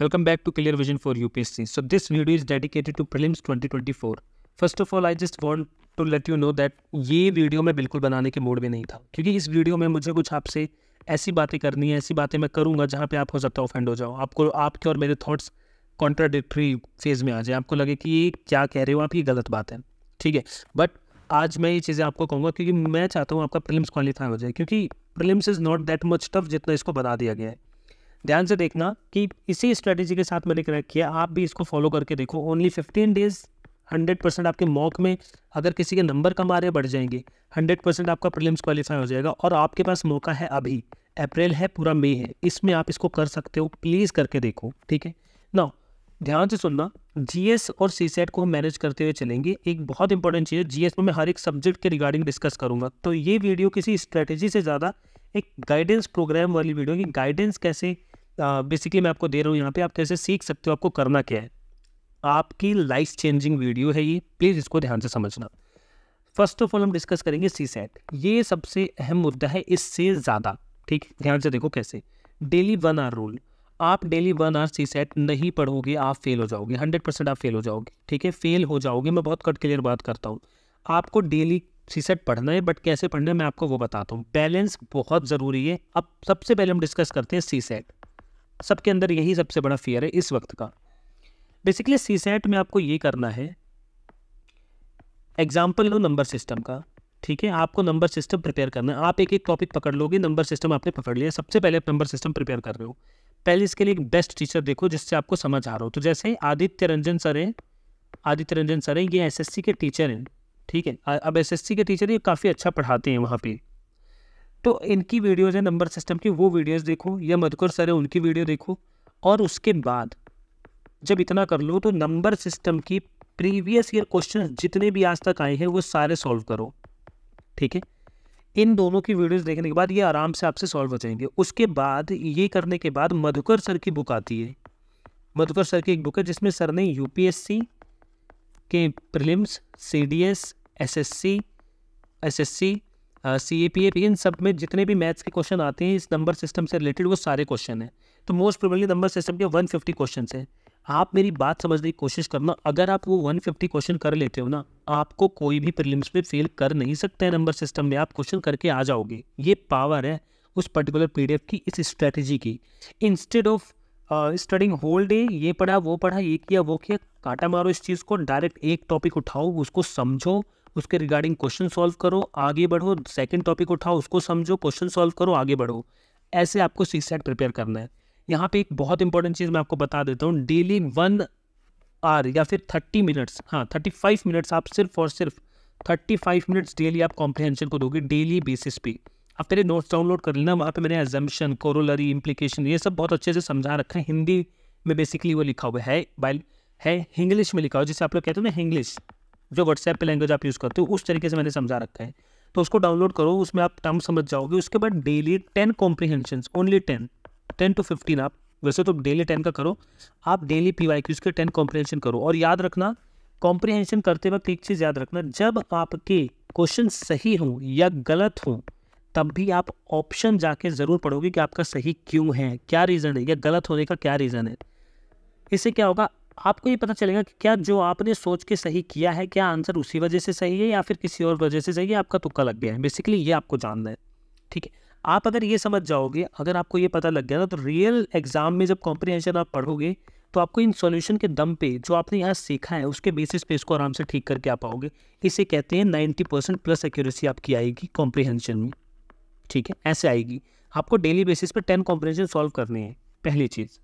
Welcome back to Clear Vision for UPSC. So this video is dedicated to prelims 2024. First of all, I just want to let you know that ये video मैं बिल्कुल बनाने के mood में नहीं था क्योंकि इस वीडियो में मुझे कुछ आपसे ऐसी बातें करनी है ऐसी बातें मैं करूँगा जहाँ पे आप हो सकता ऑफेंड हो जाओ आपको आपके और मेरे थाट्स कॉन्ट्राडिक्ट्री फेज में आ जाए आपको लगे कि ये क्या कह रहे हो आप ये गलत बात है ठीक है बट आज मैं ये चीज़ें आपको कहूँगा क्योंकि मैं चाहता हूँ आपका प्रिलिम्स क्वालिफाई हो जाए क्योंकि prelims is not that much tough जितना इसको बना दिया गया है ध्यान से देखना कि इसी स्ट्रेटेजी के साथ मैंने क्रैक किया आप भी इसको फॉलो करके देखो only fifteen days hundred percent आपके मॉक में अगर किसी के नंबर कम आ रहे बढ़ जाएंगे हंड्रेड परसेंट आपका प्रीलिम्स क्वालिफाई हो जाएगा और आपके पास मौका है अभी अप्रैल है पूरा मई है इसमें आप इसको कर सकते हो प्लीज़ करके देखो ठीक है ना ध्यान से सुनना जीएस और सी सेट e को हम मैनेज करते हुए चलेंगे एक बहुत इंपॉर्टेंट चीज़ है जी e में मैं हर एक सब्जेक्ट के रिगार्डिंग डिस्कस करूंगा तो ये वीडियो किसी स्ट्रेटेजी से ज़्यादा एक गाइडेंस प्रोग्राम वाली वीडियो की गाइडेंस कैसे बेसिकली मैं आपको दे रहा हूँ यहाँ पे आप कैसे सीख सकते हो आपको करना क्या है आपकी लाइफ चेंजिंग वीडियो है ये प्लीज़ इसको ध्यान से समझना फर्स्ट ऑफ ऑल हम डिस्कस करेंगे सी सेट ये सबसे अहम मुद्दा है इससे ज़्यादा ठीक ध्यान से देखो कैसे डेली वन आर रूल आप daily one hour CSAT नहीं पढ़ोगे आप फेल हो जाओगे हंड्रेड परसेंट आप फेल हो जाओगे ठीक है फेल हो जाओगे मैं बहुत कट क्लियर बात करता हूँ आपको डेली सी सेट पढ़ना है बट कैसे पढ़ना है मैं आपको वो बताता हूँ बैलेंस बहुत ज़रूरी है अब सबसे पहले हम डिस्कस करते हैं सी सेट सबके अंदर यही सबसे बड़ा फियर है इस वक्त का बेसिकली सी सेट में आपको ये करना है एग्जाम्पल लो नंबर सिस्टम का ठीक है आपको नंबर सिस्टम प्रिपेयर करना है आप एक एक टॉपिक पकड़ लोगे नंबर सिस्टम आपने पकड़ लिया सबसे पहले आप नंबर सिस्टम प्रिपेयर कर रहे हो पहले इसके लिए एक बेस्ट टीचर देखो जिससे आपको समझ आ रहा हो तो जैसे आदित्य रंजन सर हैं आदित्य रंजन सर हैं ये एसएससी के टीचर हैं ठीक है अब एसएससी के टीचर ये काफ़ी अच्छा पढ़ाते हैं वहाँ पर तो इनकी वीडियोज़ हैं नंबर सिस्टम की वो वीडियोज़ देखो या मधुकर सर है उनकी वीडियो देखो और उसके बाद जब इतना कर लो तो नंबर सिस्टम की प्रीवियस ईयर क्वेश्चन जितने भी आज तक आए हैं वो सारे सॉल्व करो ठीक है इन दोनों की वीडियोस देखने के बाद ये आराम से आपसे सॉल्व हो जाएंगे उसके बाद ये करने के बाद मधुकर सर की बुक आती है मधुकर सर की एक बुक है जिसमें सर ने यूपीएससी के prelims CDS SSC SSC C A P A इन सब में जितने भी मैथ्स के क्वेश्चन आते हैं इस नंबर सिस्टम से रिलेटेड वो सारे क्वेश्चन हैं तो मोस्ट प्रोबेबली नंबर सिस्टम के 150 क्वेश्चन हैं आप मेरी बात समझने की कोशिश करना अगर आप वो 150 क्वेश्चन कर लेते हो ना आपको कोई भी प्रिलिम्स में फेल कर नहीं सकते हैं नंबर सिस्टम में आप क्वेश्चन करके आ जाओगे ये पावर है उस पर्टिकुलर पी की इस स्ट्रेटेजी की instead of studying whole day ये पढ़ा वो पढ़ा ये किया वो किया काटा मारो इस चीज़ को डायरेक्ट एक टॉपिक उठाओ उसको समझो उसके रिगार्डिंग क्वेश्चन सॉल्व करो आगे बढ़ो सेकंड टॉपिक उठाओ उसको समझो क्वेश्चन सॉल्व करो आगे बढ़ो ऐसे आपको सी सेट प्रिपेयर करना है यहाँ पे एक बहुत इंपॉर्टेंट चीज़ मैं आपको बता देता हूँ डेली वन आर या फिर थर्टी मिनट्स हाँ थर्टी फाइव मिनट्स आप सिर्फ और सिर्फ थर्टी फाइव मिनट्स डेली आप कॉम्प्रिहेंशन को दोगे डेली बेसिस पे आप मेरे नोट्स डाउनलोड कर लेना वहाँ पे मैंने एजम्पन कोरोलरी इम्प्लीकेशन ये सब बहुत अच्छे से समझा रखा है हिंदी में बेसिकली वो लिखा हुआ है बाइल है इंग्लिश में लिखा हुआ जिसे आप लोग कहते हो ना इंग्लिश जो व्हाट्सएप पे लैंग्वेज आप यूज़ करते हो उस तरीके से मैंने समझा रखा है तो उसको डाउनलोड करो उसमें आप टर्म समझ जाओगे उसके बाद daily ten comprehension only ten ten to fifteen आप वैसे तो डेली टेन का करो आप डेली पी वाई क्यूज के टेन कॉम्प्रीहेंशन करो और याद रखना कॉम्प्रीहेंशन करते वक्त एक चीज़ याद रखना जब आपके क्वेश्चन सही हों या गलत हों तब भी आप ऑप्शन जाके ज़रूर पढ़ोगे कि आपका सही क्यों है क्या रीज़न है या गलत होने का क्या रीज़न है इससे क्या होगा आपको ये पता चलेगा कि क्या जो आपने सोच के सही किया है क्या आंसर उसी वजह से सही है या फिर किसी और वजह से सही है आपका तुक्का लग गया है बेसिकली ये आपको जानना है ठीक है आप अगर ये समझ जाओगे अगर आपको ये पता लग गया ना तो रियल एग्ज़ाम में जब कॉम्प्रिहेंशन आप पढ़ोगे तो आपको इन सॉल्यूशन के दम पे जो आपने यहाँ सीखा है उसके बेसिस पे इसको आराम से ठीक करके आ पाओगे इसे कहते हैं नाइन्टी परसेंट प्लस एक्यूरेसी आपकी आएगी कॉम्प्रिहेंशन में ठीक है ऐसे आएगी आपको डेली बेसिस पे टेन कॉम्प्रिहेंशन सॉल्व करने हैं पहली चीज़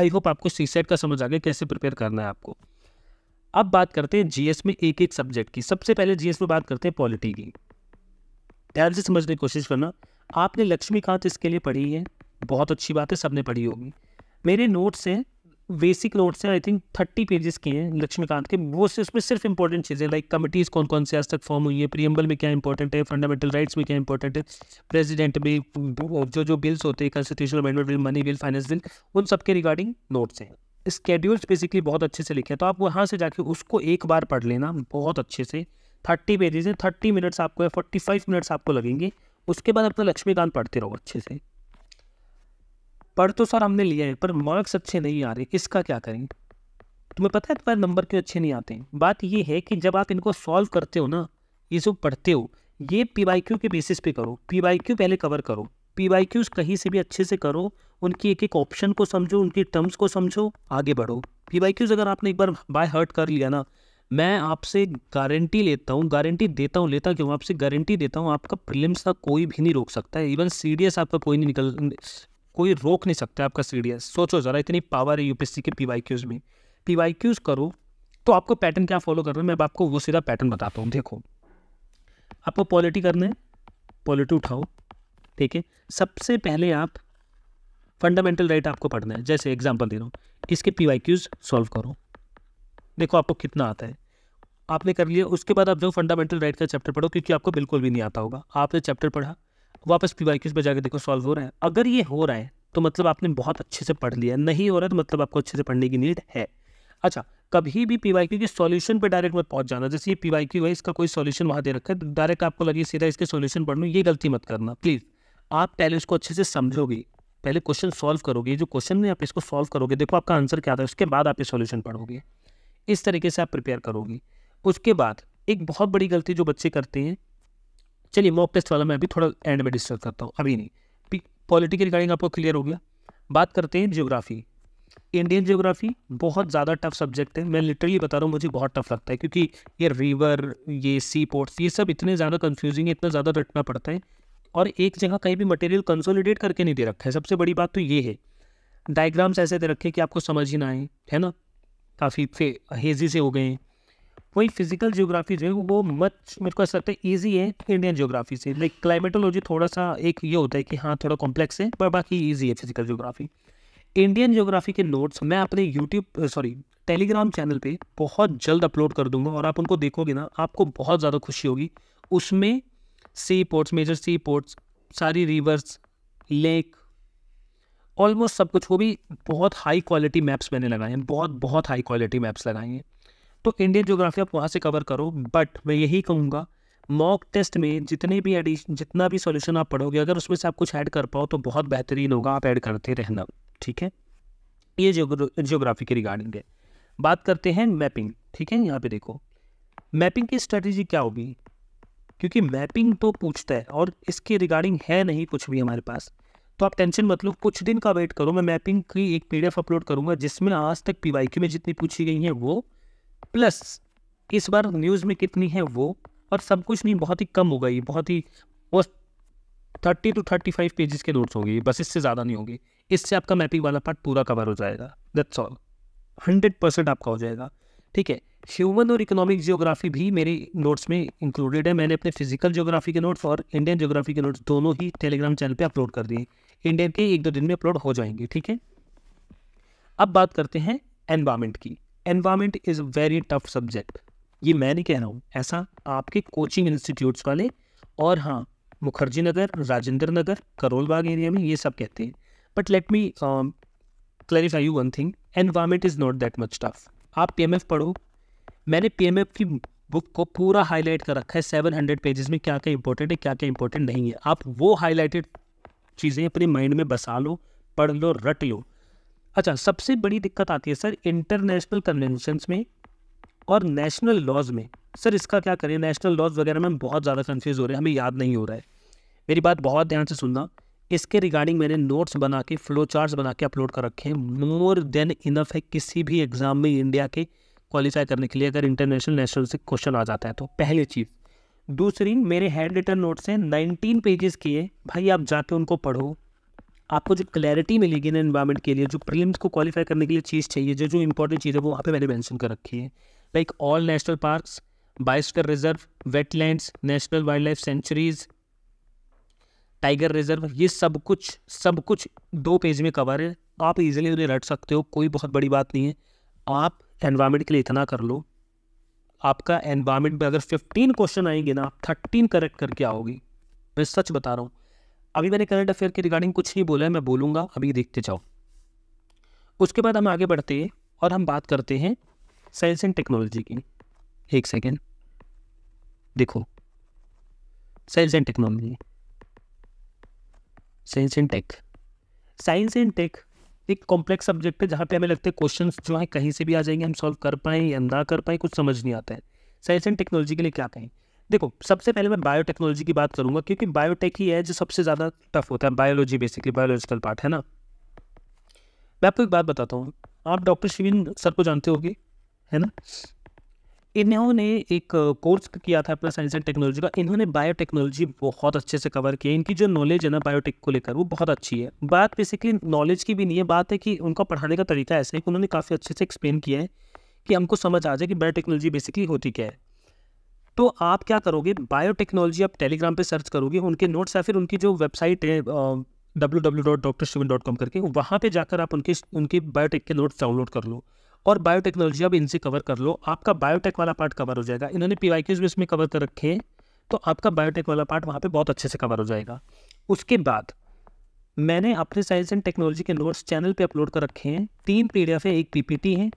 आई होप आपको सी सेट का समझ आ गया कैसे प्रिपेयर करना है आपको अब बात करते हैं जीएस में एक एक सब्जेक्ट की सबसे पहले जीएस में बात करते हैं पॉलिटी की ध्यान से समझने की कोशिश करना आपने लक्ष्मीकांत इसके लिए पढ़ी है बहुत अच्छी बात है सबने पढ़ी होगी मेरे नोट्स हैं बेसिक नोट्स हैं आई थिंक थर्टी पेजेस के हैं लक्ष्मीकांत के वो से उसमें सिर्फ इंपॉर्टेंट चीज़ें लाइक कमिटीज़ कौन कौन से आज तक फॉर्म हुई है प्रियम्बल में क्या इंपॉर्टेंट है फंडामेंटल राइट्स में क्या इंपॉर्टेंट है प्रेजिडेंट में जो जो बिल्स होते हैं constitutional amendment bill money bill finance bill उन सब के रिगार्डिंग नोट्स हैं स्केड्यूल्स बेसिकली बहुत अच्छे से लिखे हैं तो आप वहाँ से जाके उसको एक बार पढ़ लेना बहुत अच्छे से थर्टी पेजेस हैं थर्टी मिनट्स आपको या फोर्टी फाइव मिनट्स आपको लगेंगे उसके बाद अपना लक्ष्मीकांत पढ़ते रहो अच्छे से पढ़ तो सर हमने लिया है पर मार्क्स अच्छे नहीं आ रहे इसका क्या करें तुम्हें पता है तुम्हारे नंबर क्यों अच्छे नहीं आते हैं बात ये है कि जब आप इनको सॉल्व करते हो ना ये सब पढ़ते हो ये पी वाई क्यू के बेसिस पे करो पी वाई क्यू पहले कवर करो पी वाई क्यूज कहीं से भी अच्छे से करो उनकी एक एक ऑप्शन को समझो उनकी टर्म्स को समझो आगे बढ़ो पी वाई क्यूज अगर आपने एक बार बाय हर्ट कर लिया ना मैं आपसे गारंटी लेता हूँ गारंटी देता हूँ लेता क्यों आपसे गारंटी देता हूँ आपका प्रिलिम्स का कोई भी नहीं रोक सकता है इवन सी आपका कोई नहीं निकल कोई रोक नहीं सकता आपका सी सोचो ज़रा इतनी पावर है यूपीएससी के पी में पी करो तो आपको पैटर्न क्या फॉलो करना है मैं आपको वो सीधा पैटर्न बताता हूँ देखो आपको पॉलिटी करना है पॉलिटी उठाओ ठीक है सबसे पहले आप फंडामेंटल राइट आपको पढ़ना है जैसे एग्जाम्पल दे रहा हूँ इसके पी वाई क्यूज सॉल्व करो देखो आपको कितना आता है आपने कर लिया उसके बाद आप जो फंडामेंटल राइट का चैप्टर पढ़ो क्योंकि आपको बिल्कुल भी नहीं आता होगा आपने चैप्टर पढ़ा वापस पी वाई क्यूज पर जाकर देखो सॉल्व हो रहा है अगर ये हो रहा है तो मतलब आपने बहुत अच्छे से पढ़ लिया नहीं हो रहा है तो मतलब आपको अच्छे से पढ़ने की नीड है अच्छा कभी भी पी वाई क्यू के सॉल्यूशन पे डायरेक्ट मत पहुंच जाना जैसे ये पी वाई क्यू है इसका कोई सॉल्यूशन वहाँ दे रखा है डायरेक्ट तो आपको लगे सीधा इसके सॉल्यूशन पढ़ लूँ ये गलती मत करना प्लीज़ आप पहले इसको अच्छे से समझोगे पहले क्वेश्चन सॉल्व करोगे जो क्वेश्चन है आप इसको सॉल्व करोगे देखो आपका आंसर क्या था उसके बाद आप ये सॉल्यूशन पढ़ोगे इस तरीके से आप प्रिपेयर करोगे उसके बाद एक बहुत बड़ी गलती जो बच्चे करते हैं चलिए मॉक टेस्ट वाला मैं अभी थोड़ा एंड में डिस्कस करता हूँ अभी नहीं पॉलिटी के रिगार्डिंग आपको क्लियर हो गया बात करते हैं जियोग्राफी इंडियन जियोग्राफी बहुत ज़्यादा टफ सब्जेक्ट है मैं लिटरली बता रहा हूँ मुझे बहुत टफ लगता है क्योंकि ये रिवर ये सी पोर्ट्स ये सब इतने ज़्यादा कन्फ्यूजिंग है इतना ज़्यादा रटना पड़ता है और एक जगह कहीं भी मटेरियल कंसोलिडेट करके नहीं दे रखा है सबसे बड़ी बात तो ये है डायग्राम्स ऐसे दे रखे कि आपको समझ ही ना आए है ना काफ़ी फे हेजी से हो गए हैं वही फिजिकल जियोग्राफी जो है वो मच मेरे को ऐसा लगता है ईजी है इंडियन जियोग्राफी से लाइक क्लाइमेटोलॉजी थोड़ा सा एक ये होता है कि हाँ थोड़ा कॉम्प्लेक्स है पर बाकी ईजी है फिजिकल जियोग्राफी इंडियन जियोग्राफी के नोट्स मैं अपने यूट्यूब सॉरी टेलीग्राम चैनल पे बहुत जल्द अपलोड कर दूंगा और आप उनको देखोगे ना आपको बहुत ज़्यादा खुशी होगी उसमें sea ports major sea ports सारी रिवर्स लेक ऑलमोस्ट सब कुछ वो भी बहुत हाई क्वालिटी मैप्स मैंने लगाए हैं बहुत बहुत हाई क्वालिटी मैप्स लगाए हैं तो इंडियन जोग्राफी आप वहाँ से कवर करो बट मैं यही कहूँगा मॉक टेस्ट में जितने भी एडिशन जितना भी सॉल्यूशन आप पढ़ोगे अगर उसमें से आप कुछ ऐड कर पाओ तो बहुत बेहतरीन होगा आप ऐड करते रहना ठीक है ये जियोग्राफी के रिगार्डिंग है बात करते हैं मैपिंग ठीक है यहाँ पे देखो मैपिंग की स्ट्रेटेजी क्या होगी क्योंकि मैपिंग तो पूछता है और इसके रिगार्डिंग है नहीं कुछ भी हमारे पास तो आप टेंशन मत लो कुछ दिन का वेट करो मैं मैपिंग की एक पीडीएफ अपलोड करूँगा जिसमें आज तक पीवाईक्यू में जितनी पूछी गई हैं वो प्लस इस बार न्यूज़ में कितनी है वो और सब कुछ नहीं बहुत ही कम हो गई बहुत ही वो thirty two thirty five pages के नोट्स होंगे बस इससे ज़्यादा नहीं होंगे इससे आपका मैपिंग वाला पार्ट पूरा कवर हो जाएगा दैट्स ऑल हंड्रेड परसेंट आपका हो जाएगा ठीक है ह्यूमन और इकोनॉमिक जियोग्राफी भी मेरे नोट्स में इंक्लूडेड है मैंने अपने फिजिकल जियोग्राफी के नोट्स और इंडियन जियोग्राफी के नोट्स दोनों ही टेलीग्राम चैनल पर अपलोड कर दिए इंडियन के एक दो दिन में अपलोड हो जाएंगे ठीक है अब बात करते हैं एनवायरमेंट की environment is very tough subject ये मैं नहीं कह रहा हूँ ऐसा आपके कोचिंग इंस्टीट्यूट्स वाले और हाँ मुखर्जी नगर राजेंद्र नगर करोल बाग एरिया में ये सब कहते हैं but let me clarify you one thing environment is not that much tough आप पी पढ़ो मैंने पी की बुक को पूरा हाईलाइट कर रखा है सेवन हंड्रेड पेजेस में क्या क्या इंपॉर्टेंट है क्या क्या इंपॉर्टेंट नहीं है आप वो हाईलाइटेड चीज़ें अपने माइंड में बसा लो पढ़ लो रट लो अच्छा सबसे बड़ी दिक्कत आती है सर इंटरनेशनल कन्वेंशन में और नेशनल लॉज में सर इसका क्या करें नेशनल लॉज वगैरह में बहुत ज़्यादा कन्फ्यूज़ हो रहे हैं हमें याद नहीं हो रहा है मेरी बात बहुत ध्यान से सुनना इसके रिगार्डिंग मैंने नोट्स बना के फ्लो चार्ट्स बना के अपलोड कर रखे हैं मोर देन इनफ है किसी भी एग्ज़ाम में इंडिया के क्वालिफाई करने के लिए अगर इंटरनेशनल नेशनल से क्वेश्चन आ जाता है तो पहली चीज़ दूसरी मेरे हैंड रिटर्न नोट्स हैं नाइनटीन पेजेस किए भाई आप जाके उनको पढ़ो आपको जो क्लैरिटी मिलेगी ना इन्वायरमेंट के लिए जो प्रीलिम्स को क्वालिफाई करने के लिए चीज़ चाहिए जो जो इंपॉर्टेंट चीज़ है वो वहाँ पे मैंने मैंशन कर रखी है like all national parks biosphere reserve wetlands national wildlife sanctuaries tiger reserve ये सब कुछ सब कुछ दो पेज में कवर है आप इजीली उन्हें रट सकते हो कोई बहुत बड़ी बात नहीं है आप एनवायरमेंट के लिए इतना कर लो आपका एनवायरमेंट में अगर फिफ्टीन क्वेश्चन आएंगे ना आप थर्टीन करेक्ट करके आओगे मैं सच बता रहा हूँ अभी मैंने करंट अफेयर के रिगार्डिंग कुछ नहीं बोला है मैं बोलूँगा अभी देखते जाओ उसके बाद हम आगे बढ़ते हैं और हम बात करते हैं साइंस एंड टेक्नोलॉजी की एक सेकेंड देखो science and technology science and tech science and tech एक कॉम्प्लेक्स सब्जेक्ट है जहाँ पे हमें लगते हैं क्वेश्चंस जो है कहीं से भी आ जाएंगे हम सॉल्व कर पाएँ या ना कर पाएँ कुछ समझ नहीं आता है साइंस एंड टेक्नोलॉजी के लिए क्या कहें देखो सबसे पहले मैं बायोटेक्नोलॉजी की बात करूंगा क्योंकि बायोटेक ही है जो सबसे ज़्यादा टफ होता है बायोलॉजी बेसिकली बायोलॉजिकल पार्ट है ना मैं आपको एक बात बताता हूँ आप डॉक्टर शिविन सर को जानते होगे है ना इन्होंने एक कोर्स किया था अपना साइंस एंड टेक्नोलॉजी का इन्होंने बायोटेक्नोलॉजी बहुत अच्छे से कवर किया इनकी जो नॉलेज है ना बायोटेक को लेकर वो बहुत अच्छी है बात बेसिकली नॉलेज की भी नहीं है बात है कि उनका पढ़ाने का तरीका ऐसा है कि उन्होंने काफ़ी अच्छे से एक्सप्लेन किया है कि हमको समझ आ जाए कि बायोटेक्नोलॉजी बेसिकली होती क्या है तो आप क्या करोगे बायोटेक्नोलॉजी आप टेलीग्राम पे सर्च करोगे उनके नोट्स या फिर उनकी जो वेबसाइट है W W dot doctor Shivan dot com करके वहाँ पर जाकर आप उनके उनके बायोटेक के नोट्स डाउनलोड कर लो और बायोटेक्नोलॉजी आप इनसे कवर कर लो आपका बायोटेक वाला पार्ट कवर हो जाएगा इन्होंने पी वाई क्यूज भी इसमें कवर कर रखे हैं तो आपका बायोटेक वाला पार्ट वहाँ पर बहुत अच्छे से कवर हो जाएगा उसके बाद मैंने अपने साइंस एंड टेक्नोलॉजी के नोट्स चैनल पे अपलोड कर रखे हैं तीन पी डी एफ है एक पी पी टी है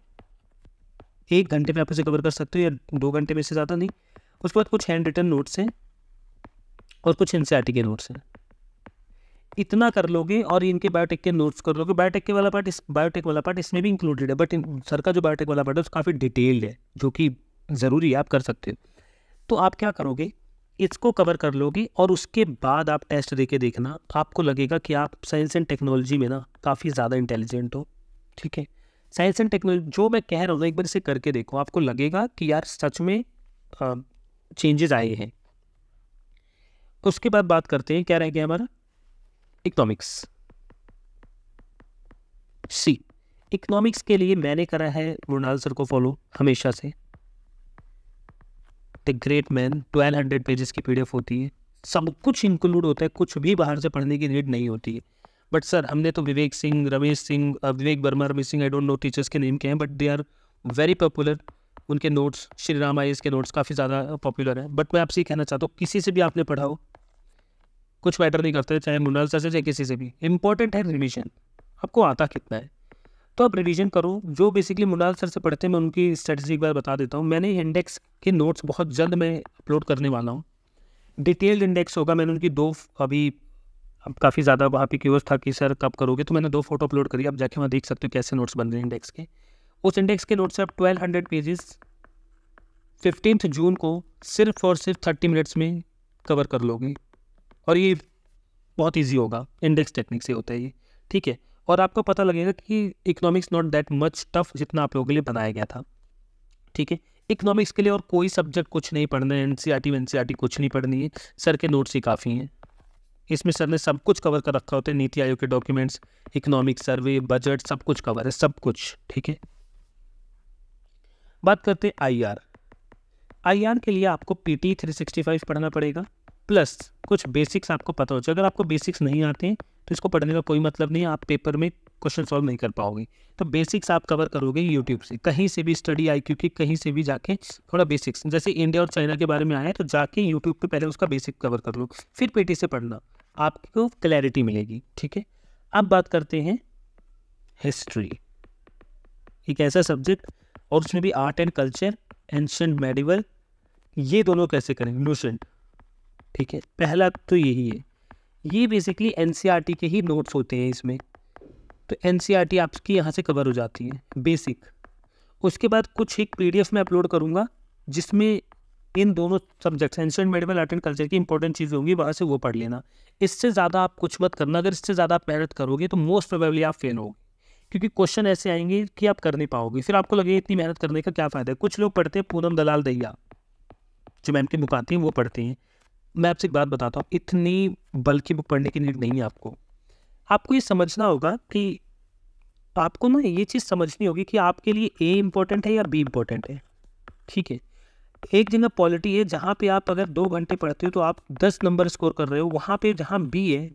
एक घंटे में आप इसे कवर कर सकते हो या दो घंटे में इससे ज़्यादा नहीं उसके बाद कुछ हैंड रिटन नोट्स हैं और कुछ एन के नोट्स हैं इतना कर लोगे और इनके बायोटेक के नोट्स कर लोगे बायोटेक के वाला पार्ट इस बायोटेक वाला पार्ट इसमें भी इंक्लूडेड है बट इन सर का जो बायोटेक वाला पार्ट है उस काफ़ी डिटेल्ड है जो कि ज़रूरी है आप कर सकते हो तो आप क्या करोगे इसको कवर कर लोगे और उसके बाद आप टेस्ट दे के देखना आपको लगेगा कि आप साइंस एंड टेक्नोलॉजी में ना काफ़ी ज़्यादा इंटेलिजेंट हो ठीक है साइंस एंड टेक्नोलॉजी जो मैं कह रहा हूँ ना एक बार इसे करके देखो आपको लगेगा कि यार सच में चेंजेस आए हैं उसके बाद बात करते हैं क्या रह गया हमारा इकोनॉमिक्स सी इकोनॉमिक्स के लिए मैंने करा है मृणाल सर को फॉलो हमेशा से the great man twelve hundred pages की पीडीएफ होती है सब कुछ इंक्लूड होता है कुछ भी बाहर से पढ़ने की नीड नहीं होती है बट सर हमने तो Vivek Singh Ramesh Singh Vivek Verma Ramesh Singh I don't know teachers के नेम के हैं but they are very popular उनके नोट्स श्री राम के नोट्स काफ़ी ज़्यादा पॉपुलर हैं बट मैं आपसे कहना चाहता हूँ किसी से भी आपने पढ़ा हो कुछ मैटर नहीं करते चाहे मुनाल सर से चाहे किसी से भी इम्पोर्टेंट है रिविजन आपको आता कितना है तो आप रिविजन करो जो बेसिकली मुनाल सर से पढ़ते हैं मैं उनकी स्ट्रेटजी एक बार बता देता हूँ मैंने इंडेक्स के नोट्स बहुत जल्द मैं अपलोड करने वाला हूँ डिटेल्ड इंडेक्स होगा मैंने उनकी दो अभी अब काफ़ी ज़्यादा वहाँ पे क्यूर्स था कि सर कब करोगे तो मैंने दो फोटो अपलोड करी आप जाके वहाँ देख सकते हो कैसे नोट्स बन रहे हैं इंडेक्स के उस इंडेक्स के नोट्स आप twelve hundred pages fifteenth June को सिर्फ और सिर्फ थर्टी मिनट्स में कवर कर लोगे और ये बहुत इजी होगा इंडेक्स टेक्निक से होता है ये ठीक है और आपको पता लगेगा कि economics not that much tough जितना आप लोगों के लिए बनाया गया था ठीक है इकोनॉमिक्स के लिए और कोई सब्जेक्ट कुछ नहीं पढ़ना है एनसीईआरटी सी टी कुछ नहीं पढ़नी है सर के नोट्स ही काफ़ी हैं इसमें सर ने सब कुछ कवर कर रखा होता है नीति आयोग के डॉक्यूमेंट्स इकोनॉमिक सर्वे बजट सब कुछ कवर है सब कुछ ठीक है बात करते हैं आई आर आई आर के लिए आपको P T three sixty five पढ़ना पड़ेगा प्लस कुछ बेसिक्स आपको पता हो चाहिए अगर आपको बेसिक्स नहीं आते हैं तो इसको पढ़ने का कोई मतलब नहीं आप पेपर में क्वेश्चन सॉल्व नहीं कर पाओगे तो बेसिक्स आप कवर करोगे यूट्यूब से कहीं से भी स्टडी आई क्यू की कहीं से भी जाके थोड़ा बेसिक्स जैसे इंडिया और चाइना के बारे में आया तो जाके यूट्यूब पे पहले उसका बेसिक कवर कर लो फिर पेटी से पढ़ना आपको क्लैरिटी मिलेगी ठीक है अब बात करते हैं हिस्ट्री एक ऐसा सब्जेक्ट और उसमें भी art and culture ancient medieval ये दोनों कैसे करेंगे लूसेंट ठीक है पहला तो यही है ये बेसिकली एन e के ही नोट्स होते हैं इसमें तो एन e आपकी यहाँ से कवर हो जाती है बेसिक उसके बाद कुछ एक पी में अपलोड करूँगा जिसमें इन दोनों subjects ancient medieval art and culture की इंपॉर्टेंट चीज़ें होंगी वहाँ से वो पढ़ लेना इससे ज़्यादा आप कुछ मत करना अगर इससे ज़्यादा आप मेहनत करोगे तो मोस्ट प्रोबेबली आप फेल होगे क्योंकि क्वेश्चन ऐसे आएंगे कि आप कर नहीं पाओगे फिर आपको लगेगा इतनी मेहनत करने का क्या फ़ायदा है कुछ लोग पढ़ते हैं पूनम दलाल दैया जो मैम की बुक आती हैं वो पढ़ते हैं मैं आपसे एक बात बताता हूँ इतनी बल्कि बुक पढ़ने की नीड नहीं है आपको आपको ये समझना होगा कि आपको ना ये चीज़ समझनी होगी कि आपके लिए ए इम्पॉर्टेंट है या बी इम्पॉर्टेंट है ठीक है एक जगह पॉलिटी है जहाँ पे आप अगर दो घंटे पढ़ते हो तो आप दस नंबर स्कोर कर रहे हो वहाँ पे जहाँ बी है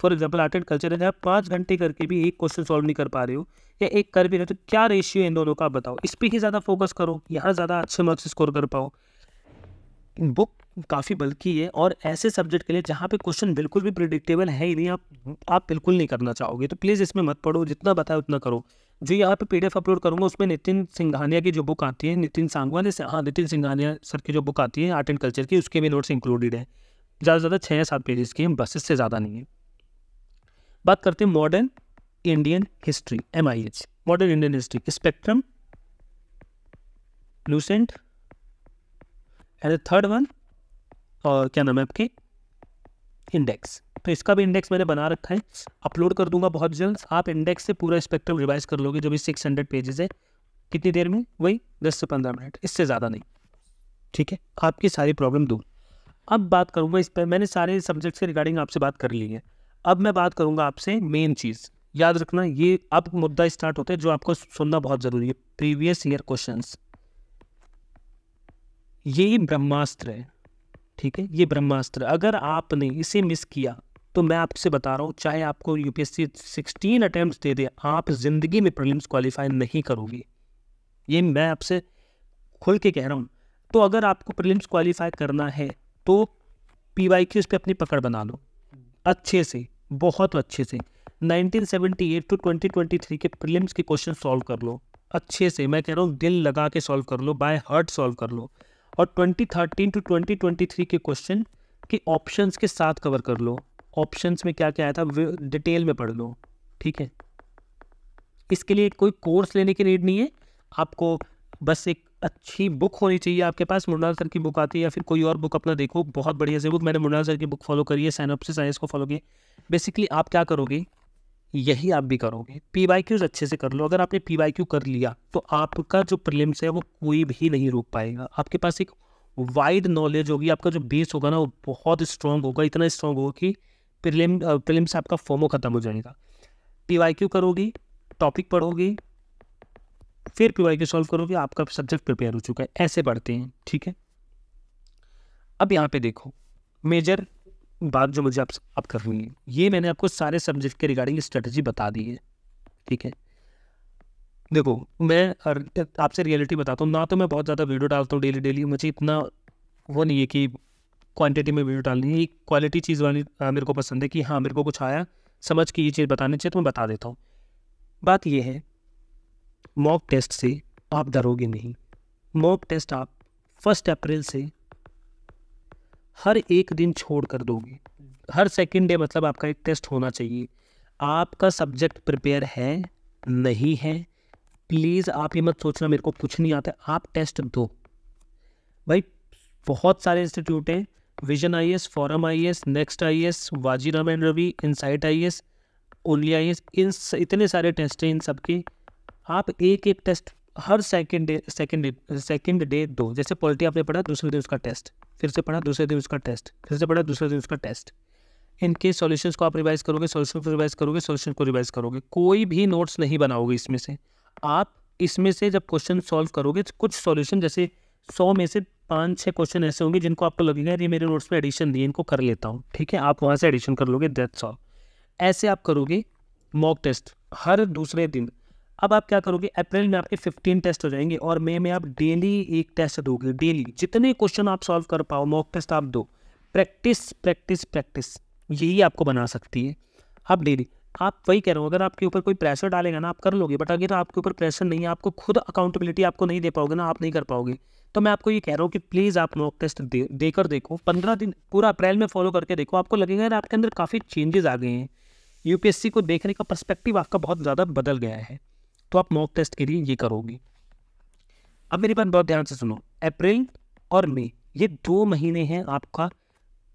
for example art and culture है आप पाँच घंटे करके भी एक क्वेश्चन सॉल्व नहीं कर पा रहे हो या एक कर भी रहे हो तो क्या रेशियो इन दोनों का बताओ इस पर ही ज़्यादा फोकस करो यहाँ ज़्यादा अच्छे मार्क्स स्कोर कर पाओ बुक काफ़ी बल्कि है और ऐसे सब्जेक्ट के लिए जहाँ पे क्वेश्चन बिल्कुल भी प्रिडिक्टेबल है ही नहीं आप आप बिल्कुल नहीं करना चाहोगे तो प्लीज़ इसमें मत पढ़ो जितना बताए उतना करो जो यहाँ पे पीडीएफ अपलोड करूँगा उसमें नितिन सिंघानिया की जो बुक आती है नितिन सांगवान हाँ नितिन सिंघानिया सर की जो बुक आती है आर्ट एंड कल्चर की उसके भी नोट्स इंक्लूडेड है ज़्यादा से ज़्यादा छः या सात पेजेस की हैं बस इससे ज़्यादा नहीं है बात करते हैं modern Indian history M I H modern Indian history spectrum Lucent and third one और क्या नाम है आपके इंडेक्स तो इसका भी इंडेक्स मैंने बना रखा है अपलोड कर दूंगा बहुत जल्द आप इंडेक्स से पूरा स्पेक्ट्रम रिवाइज कर लोगे जो भी सिक्स हंड्रेड पेजेस है कितनी देर में वही दस से पंद्रह मिनट इससे ज़्यादा नहीं ठीक है आपकी सारी प्रॉब्लम दूर अब बात करूँगा इस पर मैंने सारे सब्जेक्ट्स के रिगार्डिंग आपसे बात कर ली है अब मैं बात करूंगा आपसे मेन चीज़ याद रखना ये अब मुद्दा स्टार्ट होता है जो आपको सुनना बहुत ज़रूरी है प्रीवियस ईयर क्वेश्चन ये ब्रह्मास्त्र है ठीक है ये ब्रह्मास्त्र अगर आपने इसे मिस किया तो मैं आपसे बता रहा हूँ चाहे आपको यूपीएससी सिक्सटीन अटेम्प्ट दे दे आप ज़िंदगी में प्रॉब्लम्स क्वालिफाई नहीं करोगे ये मैं आपसे खुल के कह रहा हूँ तो अगर आपको प्रिलिम्स क्वालिफाई करना है तो पी वाई की उस पर अपनी पकड़ बना लो अच्छे से बहुत अच्छे से 1978 टू 2023 के प्रीलिम्स के क्वेश्चन सॉल्व कर लो अच्छे से मैं कह रहा हूँ दिल लगा के सॉल्व कर लो बाय हार्ट सॉल्व कर लो और 2013 टू 2023 के क्वेश्चन के ऑप्शंस के साथ कवर कर लो ऑप्शंस में क्या क्या आया था डिटेल में पढ़ लो ठीक है इसके लिए कोई कोर्स लेने की नीड नहीं है आपको बस एक अच्छी बुक होनी चाहिए आपके पास मुरनाल सर की बुक आती है या फिर कोई और बुक अपना देखो बहुत बढ़िया से बुक मैंने मुरनाल सर की बुक फॉलो करी है साइनअप से साइंस को फॉलो किए बेसिकली आप क्या करोगे यही आप भी करोगे पी वाई क्यूज अच्छे से कर लो अगर आपने पी वाई क्यू कर लिया तो आपका जो प्रिलिम्स है वो कोई भी नहीं रोक पाएगा आपके पास एक वाइड नॉलेज होगी आपका जो बेस होगा ना वो बहुत स्ट्रॉन्ग होगा इतना स्ट्रॉन्ग होगा कि प्रिलिम प्रिलिम्स आपका फॉर्मो ख़त्म हो जाएगा पी वाई क्यू करोगी टॉपिक पढ़ोगी फिर पी वाई के सॉल्व करोगे आपका सब्जेक्ट प्रिपेयर हो चुका है ऐसे पढ़ते हैं ठीक है अब यहाँ पे देखो मेजर बात जो मुझे आप आप रही है ये मैंने आपको सारे सब्जेक्ट के रिगार्डिंग स्ट्रेटजी बता दी है ठीक है देखो मैं आपसे रियलिटी बताता हूँ ना तो मैं बहुत ज़्यादा वीडियो डालता हूँ डेली डेली मुझे इतना वो नहीं है कि क्वांटिटी में वीडियो डालनी है क्वालिटी चीज़ वाली मेरे को पसंद है कि हाँ मेरे को कुछ आया समझ के ये चीज़ बतानी चाहिए तो मैं बता देता हूँ बात यह है मॉक टेस्ट से आप डरोगे नहीं मॉक टेस्ट आप फर्स्ट अप्रैल से हर एक दिन छोड़ कर दोगे हर सेकेंड डे मतलब आपका एक टेस्ट होना चाहिए आपका सब्जेक्ट प्रिपेयर है नहीं है प्लीज़ आप ये मत सोचना मेरे को कुछ नहीं आता आप टेस्ट दो भाई बहुत सारे इंस्टीट्यूट हैं Vision I S forum I S next I S वाजी रामायण Ravi Insight I S only I S इन इतने सारे टेस्ट हैं इन सबके आप एक एक टेस्ट हर second day second second day दो जैसे पॉलिटी आपने पढ़ा दूसरे दिन उसका टेस्ट फिर से पढ़ा दूसरे दिन उसका टेस्ट फिर से पढ़ा दूसरे दिन उसका टेस्ट इनके सॉल्यूशंस को आप रिवाइज करोगे सॉल्यूशन को रिवाइज करोगे सॉल्यूशन को रिवाइज करोगे कोई भी नोट्स नहीं बनाओगे इसमें से आप इसमें से जब क्वेश्चन सॉल्व करोगे तो कुछ सॉल्यूशन जैसे सौ में से पाँच छः क्वेश्चन ऐसे होंगे जिनको आपको लगेगा अरे मेरे नोट्स में एडिशन दिए इनको कर लेता हूँ ठीक है आप वहाँ से एडिशन कर लोगे दैट्स ऑल ऐसे आप करोगे मॉक टेस्ट हर दूसरे दिन अब आप क्या करोगे अप्रैल में आपके 15 टेस्ट हो जाएंगे और मई में आप डेली एक टेस्ट दोगे डेली जितने क्वेश्चन आप सॉल्व कर पाओ मॉक टेस्ट आप दो प्रैक्टिस प्रैक्टिस प्रैक्टिस यही आपको बना सकती है आप डेली आप वही कह रहे हो अगर आपके ऊपर कोई प्रेशर डालेगा ना आप कर लोगे बट अगर आपके ऊपर प्रेशर नहीं है आपको खुद अकाउंटेबिलिटी आपको नहीं दे पाओगे ना आप नहीं कर पाओगे तो मैं आपको ये कह रहा हूँ कि प्लीज़ आप मॉक टेस्ट दे देकर देखो पंद्रह दिन पूरा अप्रैल में फॉलो करके देखो आपको लगेगा यार आपके अंदर काफ़ी चेंजेस आ गए हैं यूपीएससी को देखने का पर्सपेक्टिव आपका बहुत ज़्यादा बदल गया है तो आप मॉक टेस्ट के लिए ये करोगे अब मेरी बात बहुत ध्यान से सुनो अप्रैल और मई ये दो महीने हैं आपका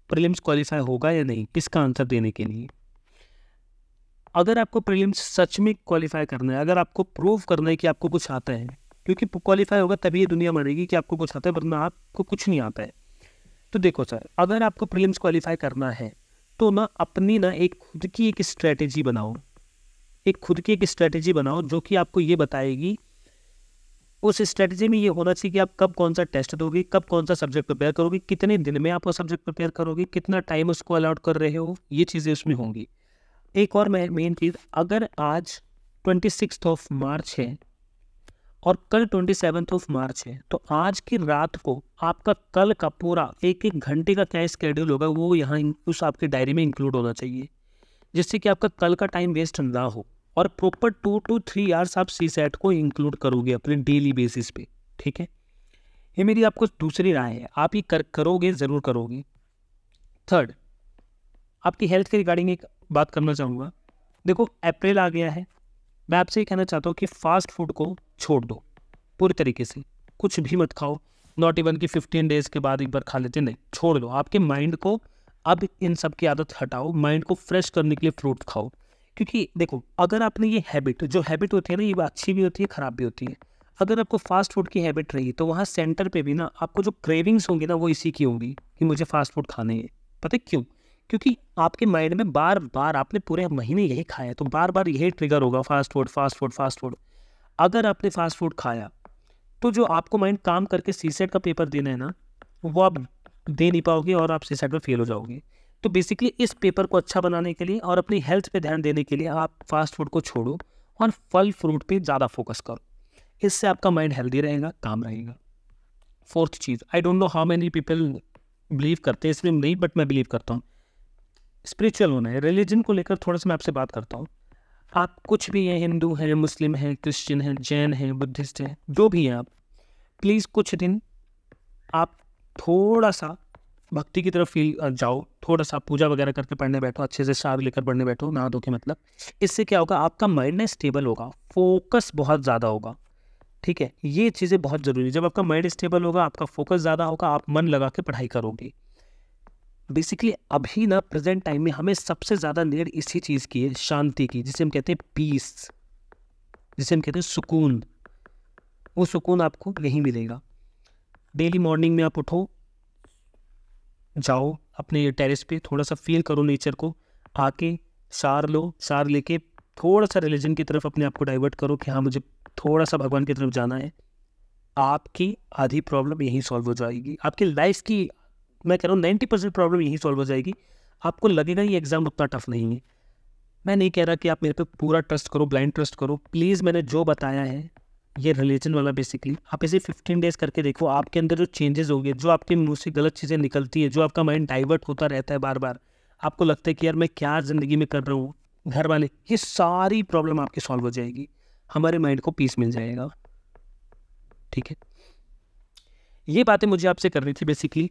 प्रीलिम्स क्वालिफाई होगा या नहीं किसका आंसर देने के लिए अगर आपको प्रीलिम्स सच में क्वालिफाई करना है अगर आपको प्रूव करना है कि आपको कुछ आता है क्योंकि क्वालिफाई होगा तभी ये दुनिया मरेगी कि आपको कुछ आता है वरना आपको कुछ नहीं आता है तो देखो सर अगर आपको प्रीलिम्स क्वालिफाई करना है तो ना अपनी ना एक खुद की एक स्ट्रेटेजी बनाओ एक खुद की एक स्ट्रैटेजी बनाओ जो कि आपको ये बताएगी उस स्ट्रेटजी में ये होना चाहिए कि आप कब कौन सा टेस्ट दोगे कब कौन सा सब्जेक्ट प्रिपेयर करोगे कितने दिन में आप वो सब्जेक्ट प्रिपेयर करोगे कितना टाइम उसको अलाउट कर रहे हो ये चीज़ें उसमें होंगी एक और मेन चीज़ अगर आज ट्वेंटी सिक्स ऑफ मार्च है और कल ट्वेंटी सेवन्थ ऑफ मार्च है तो आज की रात को आपका कल का पूरा एक एक घंटे का क्या स्केड्यूल होगा वो यहाँ उस आपकी डायरी में इंक्लूड होना चाहिए जिससे कि आपका कल का टाइम वेस्ट ना हो और proper two two three hours आप सी सेट को इंक्लूड करोगे अपने डेली बेसिस पे ठीक है ये मेरी आपको दूसरी राय है आप ये कर करोगे ज़रूर करोगे थर्ड आपकी हेल्थ के रिगार्डिंग एक बात करना चाहूँगा देखो अप्रैल आ गया है मैं आपसे ये कहना चाहता हूँ कि फास्ट फूड को छोड़ दो पूरी तरीके से कुछ भी मत खाओ नॉट इवन कि फिफ्टीन डेज़ के बाद एक बार खा लेते नहीं छोड़ दो आपके माइंड को अब इन सब की आदत हटाओ माइंड को फ्रेश करने के लिए फ्रूट खाओ क्योंकि देखो अगर आपने ये हैबिट जो हैबिट होती है ना ये अच्छी भी होती है ख़राब भी होती है अगर आपको फास्ट फूड की हैबिट रही तो वहाँ सेंटर पे भी ना आपको जो क्रेविंग्स होंगी ना वो इसी की होंगी कि मुझे फास्ट फूड खाने हैं पता है क्यों क्योंकि आपके माइंड में बार बार आपने पूरे महीने यही खाया तो बार बार यही ट्रिगर होगा fast food fast food fast food अगर आपने फास्ट फूड खाया तो जो आपको माइंड काम करके सी का पेपर देना है ना वो आप दे नहीं पाओगे और आप सी में फेल हो जाओगे तो बेसिकली इस पेपर को अच्छा बनाने के लिए और अपनी हेल्थ पे ध्यान देने के लिए आप फास्ट फूड को छोड़ो और फल फ्रूट पे ज़्यादा फोकस करो इससे आपका माइंड हेल्दी रहेगा काम रहेगा फोर्थ चीज़ I don't know how many people believe करते हैं इसमें नहीं बट मैं बिलीव करता हूँ स्पिरिचुअल होना है रिलीजन को लेकर थोड़ा सा मैं आपसे बात करता हूँ आप कुछ भी हैं हिंदू हैं मुस्लिम हैं क्रिश्चियन हैं जैन हैं बुद्धिस्ट हैं जो भी हैं आप प्लीज़ कुछ दिन आप थोड़ा सा भक्ति की तरफ फील जाओ थोड़ा सा पूजा वगैरह करके पढ़ने बैठो अच्छे से सार लेकर पढ़ने बैठो ना दो के मतलब इससे क्या होगा आपका माइंड ना स्टेबल होगा फोकस बहुत ज़्यादा होगा ठीक है ये चीज़ें बहुत ज़रूरी है जब आपका माइंड स्टेबल होगा आपका फोकस ज़्यादा होगा आप मन लगा के पढ़ाई करोगे बेसिकली अभी ना प्रेजेंट टाइम में हमें सबसे ज़्यादा नीड इसी चीज़ की है शांति की जिसे हम कहते हैं पीस जिसे हम कहते हैं सुकून वो सुकून आपको यहीं मिलेगा डेली मॉर्निंग में आप उठो जाओ अपने टेरेस पे थोड़ा सा फील करो नेचर को आके सार लो सार लेके थोड़ा सा रिलीजन की तरफ अपने आप को डाइवर्ट करो कि हाँ मुझे थोड़ा सा भगवान की तरफ जाना है आपकी आधी प्रॉब्लम यहीं सॉल्व हो जाएगी आपकी लाइफ की मैं कह रहा हूँ नाइन्टी परसेंट प्रॉब्लम यहीं सॉल्व हो जाएगी आपको लगेगा ये एग्ज़ाम उतना टफ नहीं है मैं नहीं कह रहा कि आप मेरे पे पूरा ट्रस्ट करो ब्लाइंड ट्रस्ट करो प्लीज़ मैंने जो बताया है ये रिलेशन वाला बेसिकली आप इसे 15 डेज करके देखो आपके अंदर जो चेंजेस हो गए जो आपके मुंह से गलत चीज़ें निकलती है जो आपका माइंड डाइवर्ट होता रहता है बार बार आपको लगता है कि यार मैं क्या ज़िंदगी में कर रहा हूँ घर वाले ये सारी प्रॉब्लम आपकी सॉल्व हो जाएगी हमारे माइंड को पीस मिल जाएगा ठीक है ये बातें मुझे आपसे करनी थी basically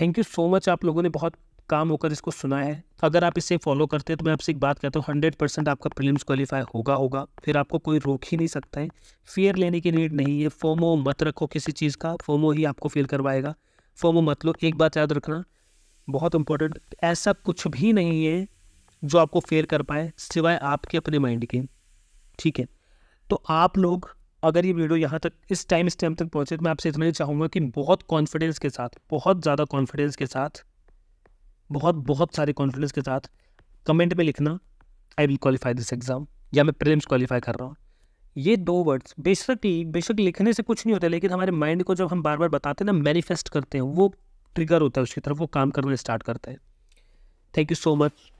thank you so much आप लोगों ने बहुत काम होकर इसको सुना है तो अगर आप इसे फॉलो करते हैं तो मैं आपसे एक बात कहता हूँ हंड्रेड परसेंट आपका प्रीलिम्स क्वालिफाई होगा होगा फिर आपको कोई रोक ही नहीं सकता है फियर लेने की नीड नहीं है फोमो मत रखो किसी चीज़ का फोमो ही आपको फील करवाएगा फोमो मत लो एक बात याद रखना बहुत इंपॉर्टेंट ऐसा कुछ भी नहीं है जो आपको फेल कर पाए सिवाय आपके अपने माइंड के ठीक है तो आप लोग अगर ये वीडियो यहाँ तक इस टाइम स्टैम्प तक पहुँचे तो मैं आपसे इतना ही चाहूँगा कि बहुत कॉन्फिडेंस के साथ बहुत ज़्यादा कॉन्फिडेंस के साथ बहुत बहुत सारे कॉन्फिडेंस के साथ कमेंट में लिखना I will qualify this exam या मैं प्रेम्स क्वालिफाई कर रहा हूँ ये दो वर्ड्स बेशक ही बेशक लिखने से कुछ नहीं होता लेकिन हमारे माइंड को जब हम बार बार बताते हैं ना मैनिफेस्ट करते हैं वो ट्रिगर होता है उसकी तरफ वो काम करना स्टार्ट करता है थैंक यू सो मच